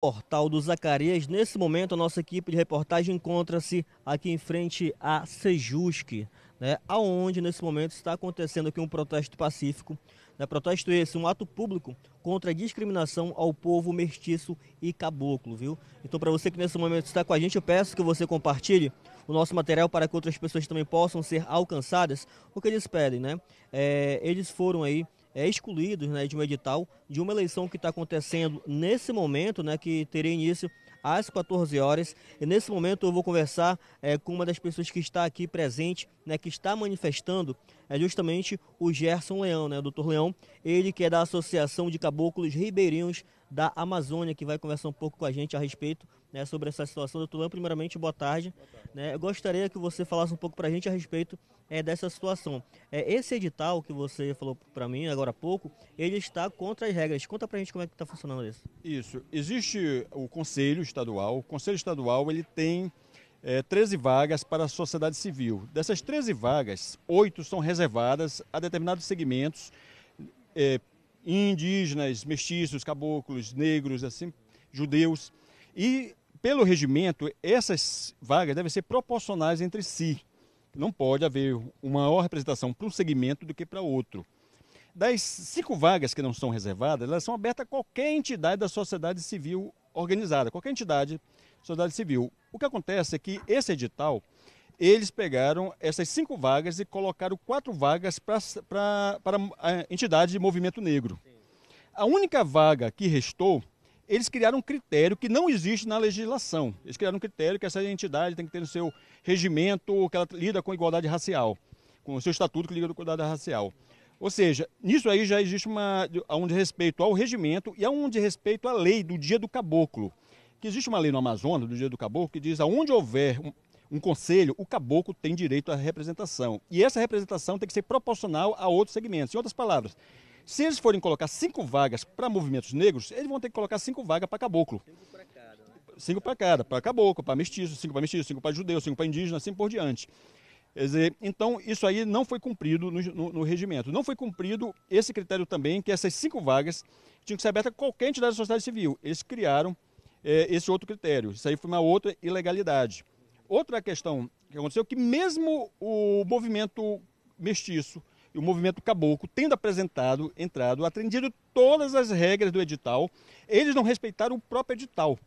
Portal do Zacarias. Nesse momento, a nossa equipe de reportagem encontra-se aqui em frente à Sejusc, né, aonde nesse momento está acontecendo aqui um protesto pacífico. Né, protesto esse, um ato público contra a discriminação ao povo mestiço e caboclo, viu? Então, para você que nesse momento está com a gente, eu peço que você compartilhe o nosso material para que outras pessoas também possam ser alcançadas. O que eles pedem, né? É, eles foram aí é, excluídos né, de um edital de uma eleição que está acontecendo nesse momento, né, que teria início às 14 horas. E nesse momento eu vou conversar é, com uma das pessoas que está aqui presente, né, que está manifestando, é justamente o Gerson Leão, né, o Leão, ele que é da Associação de Caboclos Ribeirinhos da Amazônia, que vai conversar um pouco com a gente a respeito né, sobre essa situação. Doutor Leão, primeiramente, boa tarde. Boa tarde. Né, eu gostaria que você falasse um pouco para a gente a respeito é, dessa situação. É, esse edital que você falou para mim agora há pouco, ele está contra as regras. Conta para a gente como é que está funcionando isso. Isso. Existe o Conselho Estadual. O Conselho Estadual ele tem é, 13 vagas para a sociedade civil. Dessas 13 vagas, oito são reservadas a determinados segmentos, é, indígenas, mestiços, caboclos, negros, assim, judeus. E, pelo regimento, essas vagas devem ser proporcionais entre si. Não pode haver uma maior representação para um segmento do que para outro. Das cinco vagas que não são reservadas, elas são abertas a qualquer entidade da sociedade civil organizada, qualquer entidade da sociedade civil. O que acontece é que esse edital, eles pegaram essas cinco vagas e colocaram quatro vagas para a eh, entidade de movimento negro. A única vaga que restou eles criaram um critério que não existe na legislação. Eles criaram um critério que essa entidade tem que ter no seu regimento, que ela lida com igualdade racial, com o seu estatuto que lida com igualdade racial. Ou seja, nisso aí já existe uma, um respeito ao regimento e a um respeito à lei do dia do caboclo. Que existe uma lei no Amazonas, do dia do caboclo, que diz aonde houver um, um conselho, o caboclo tem direito à representação. E essa representação tem que ser proporcional a outros segmentos. Em outras palavras, se eles forem colocar cinco vagas para movimentos negros, eles vão ter que colocar cinco vagas para caboclo. Cinco para cada, né? para caboclo, para mestiço, cinco para mestiço, cinco para judeu, cinco para indígena, assim por diante. Dizer, então, isso aí não foi cumprido no, no, no, regimento. Não foi cumprido esse critério também, que essas cinco vagas tinham que ser abertas a qualquer entidade da sociedade civil. Eles criaram é, esse outro critério. Isso aí foi uma outra ilegalidade. Outra questão que aconteceu é que mesmo o movimento mestiço, o movimento caboclo, tendo apresentado, entrado, atendido todas as regras do edital, eles não respeitaram o próprio edital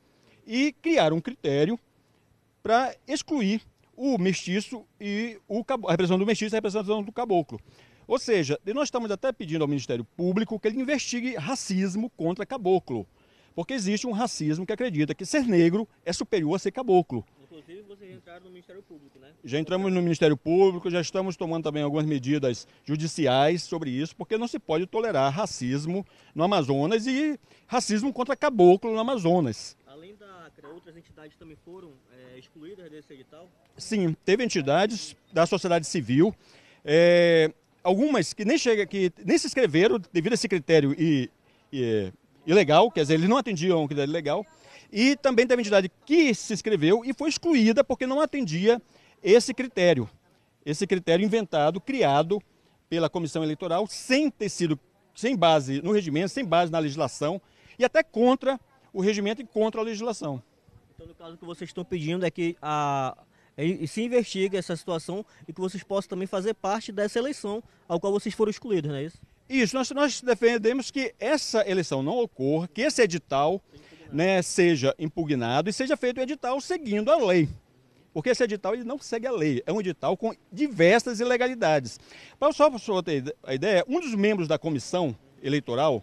e criaram um critério para excluir o mestiço e o, a representação do mestiço e a representação do caboclo. Ou seja, nós estamos até pedindo ao Ministério Público que ele investigue racismo contra caboclo. Porque existe um racismo que acredita que ser negro é superior a ser caboclo vocês entraram no Ministério Público, né? Já entramos no Ministério Público, já estamos tomando também algumas medidas judiciais sobre isso, porque não se pode tolerar racismo no Amazonas e racismo contra caboclo no Amazonas. Além da CRE, outras entidades também foram é, excluídas desse edital? Sim, teve entidades da sociedade civil. É, algumas que nem chega nem se inscreveram devido a esse critério e, e ilegal, quer dizer, eles não atendiam a entidade legal, e também teve entidade que se inscreveu e foi excluída porque não atendia esse critério, esse critério inventado, criado pela comissão eleitoral, sem ter sido, sem base no regimento, sem base na legislação e até contra o regimento e contra a legislação. Então, no caso, o que vocês estão pedindo é que a, é, e se investigue essa situação e que vocês possam também fazer parte dessa eleição ao qual vocês foram excluídos, não é isso? Isso, nós, nós defendemos que essa eleição não ocorra, que esse edital né, seja impugnado e seja feito o edital seguindo a lei. Porque esse edital ele não segue a lei, é um edital com diversas ilegalidades. Para só para o senhor ter a ideia, um dos membros da comissão eleitoral,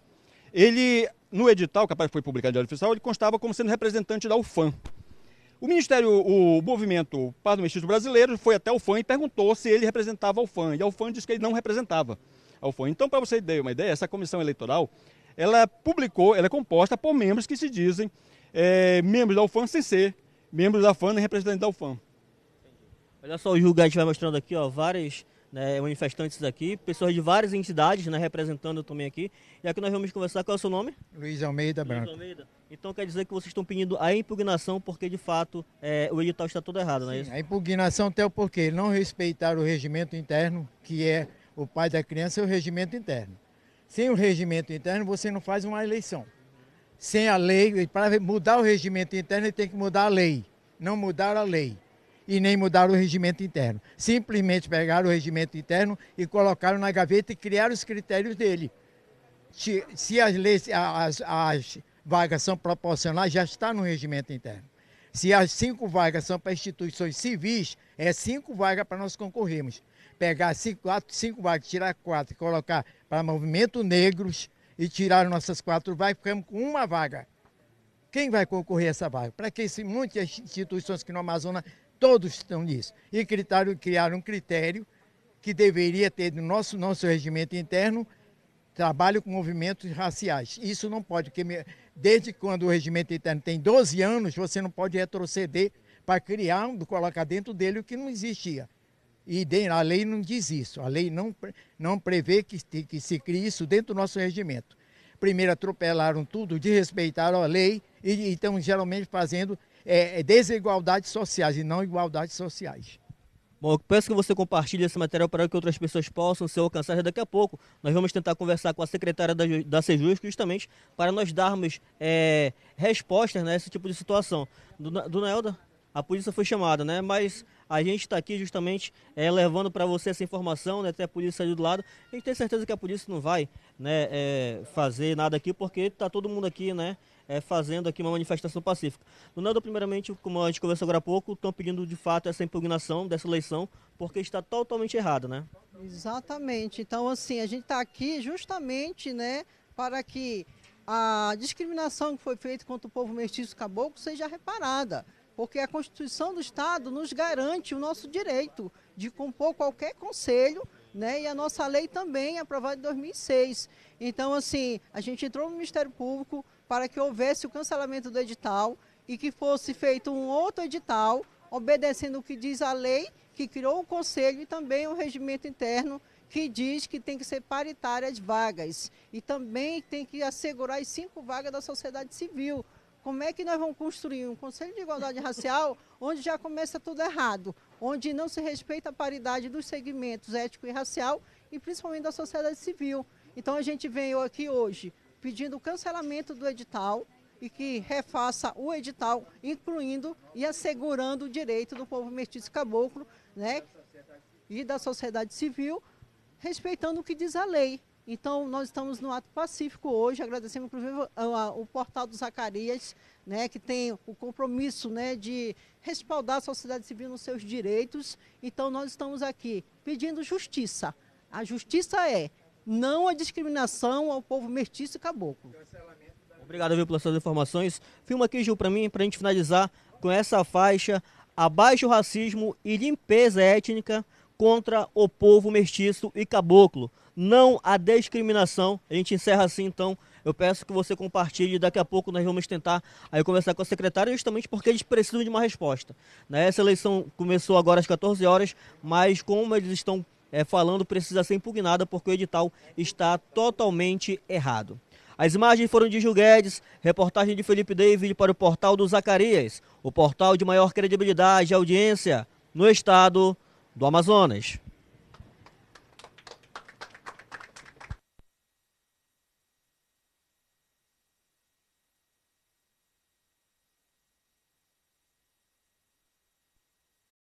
ele, no edital que foi publicado no Diário Oficial, ele constava como sendo representante da UFAM. O Ministério, o Movimento Parlamentarista Brasileiro foi até o FAM e perguntou se ele representava o UFAM E a UFAM disse que ele não representava ao Então, para você ter uma ideia, essa comissão eleitoral, ela publicou, ela é composta por membros que se dizem é, membros da UFAM sem ser membros da FAN e representantes da UFAM. Olha só, o julgante vai mostrando aqui, ó, várias né, manifestantes aqui, pessoas de várias entidades, né, representando também aqui. E aqui nós vamos conversar, qual é o seu nome? Luiz Almeida Branco. Luiz Almeida. Então quer dizer que vocês estão pedindo a impugnação porque de fato é, o edital está todo errado, Sim, não é isso? A impugnação até porquê não respeitar o regimento interno, que é o pai da criança é o regimento interno. Sem o regimento interno, você não faz uma eleição. Sem a lei, para mudar o regimento interno, ele tem que mudar a lei. Não mudar a lei e nem mudar o regimento interno. Simplesmente pegar o regimento interno e colocaram na gaveta e criar os critérios dele. Se as, leis, as, as vagas são proporcionais, já está no regimento interno. Se as cinco vagas são para instituições civis, é cinco vagas para nós concorrermos pegar cinco, quatro, cinco vacas, tirar quatro, colocar para movimento negros e tirar nossas quatro vagas, ficamos com uma vaga. Quem vai concorrer a essa vaga? Para que esse, muitas instituições que no Amazonas, todos estão nisso. E criaram, criaram um critério que deveria ter no nosso, nosso regimento interno trabalho com movimentos raciais. Isso não pode, porque desde quando o regimento interno tem 12 anos, você não pode retroceder para criar, colocar dentro dele o que não existia. E a lei não diz isso, a lei não, não prevê que, que se crie isso dentro do nosso regimento. Primeiro atropelaram tudo, desrespeitaram a lei e, estão geralmente fazendo é, é, desigualdades sociais e não igualdades sociais. Bom, eu peço que você compartilhe esse material para que outras pessoas possam ser alcançadas daqui a pouco. Nós vamos tentar conversar com a secretária da, da Sejus justamente para nós darmos é, respostas nesse né, tipo de situação. Dona, Dona Elda, a polícia foi chamada, né? Mas a gente está aqui justamente é, levando para você essa informação, né? Até a polícia ali do lado. A gente tem certeza que a polícia não vai né, é, fazer nada aqui, porque está todo mundo aqui, né? É, fazendo aqui uma manifestação pacífica. Leonardo, primeiramente, como a gente conversou agora há pouco, estão pedindo de fato essa impugnação dessa eleição, porque está totalmente errada, né? Exatamente. Então, assim, a gente está aqui justamente, né, para que a discriminação que foi feita contra o povo mestiço caboclo seja reparada porque a Constituição do Estado nos garante o nosso direito de compor qualquer conselho, né? E a nossa lei também é aprovada em 2006. Então, assim, a gente entrou no Ministério Público para que houvesse o cancelamento do edital e que fosse feito um outro edital, obedecendo o que diz a lei que criou o conselho e também o regimento interno que diz que tem que ser paritárias vagas e também tem que assegurar as cinco vagas da sociedade civil, como é que nós vamos construir um Conselho de Igualdade Racial onde já começa tudo errado, onde não se respeita a paridade dos segmentos ético e racial e principalmente da sociedade civil? Então a gente veio aqui hoje pedindo o cancelamento do edital e que refaça o edital, incluindo e assegurando o direito do povo mestiço caboclo né, e da sociedade civil, respeitando o que diz a lei. Então, nós estamos no Ato Pacífico hoje, agradecemos inclusive o portal do Zacarias, né, que tem o compromisso né, de respaldar a sociedade civil nos seus direitos. Então, nós estamos aqui pedindo justiça. A justiça é não a discriminação ao povo mestiço e caboclo. Obrigado, viu, pelas suas informações. Filma aqui, Gil, para mim, para a gente finalizar com essa faixa Abaixo o Racismo e Limpeza Étnica contra o Povo Mestiço e Caboclo não à discriminação. A gente encerra assim então. Eu peço que você compartilhe. Daqui a pouco nós vamos tentar aí conversar com a secretária, justamente porque eles precisam de uma resposta. Né? Essa eleição começou agora às 14 horas, mas como eles estão é, falando, precisa ser impugnada porque o edital está totalmente errado. As imagens foram de Gil Guedes, reportagem de Felipe David para o portal do Zacarias, o portal de maior credibilidade e audiência no estado do Amazonas.